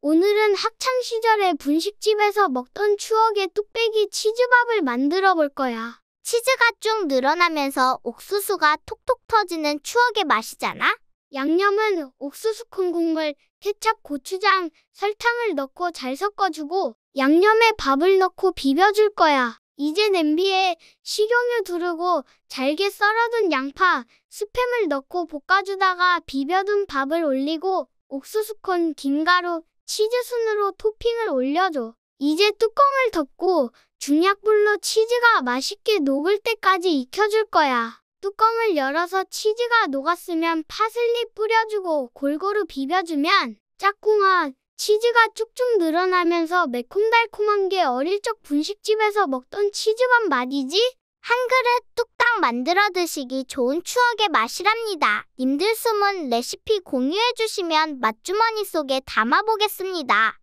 오늘은 학창시절에 분식집에서 먹던 추억의 뚝배기 치즈밥을 만들어 볼 거야. 치즈가 쭉 늘어나면서 옥수수가 톡톡 터지는 추억의 맛이잖아? 양념은 옥수수 콩 국물, 케찹, 고추장, 설탕을 넣고 잘 섞어주고 양념에 밥을 넣고 비벼줄 거야. 이제 냄비에 식용유 두르고 잘게 썰어둔 양파, 스팸을 넣고 볶아주다가 비벼둔 밥을 올리고 옥수수콘, 김가루, 치즈 순으로 토핑을 올려줘. 이제 뚜껑을 덮고 중약불로 치즈가 맛있게 녹을 때까지 익혀줄 거야. 뚜껑을 열어서 치즈가 녹았으면 파슬리 뿌려주고 골고루 비벼주면 짝꿍아 치즈가 쭉쭉 늘어나면서 매콤달콤한 게 어릴 적 분식집에서 먹던 치즈밥 맛이지? 한 그릇 뚝딱 만들어 드시기 좋은 추억의 맛이랍니다. 님들 숨은 레시피 공유해 주시면 맛주머니 속에 담아보겠습니다.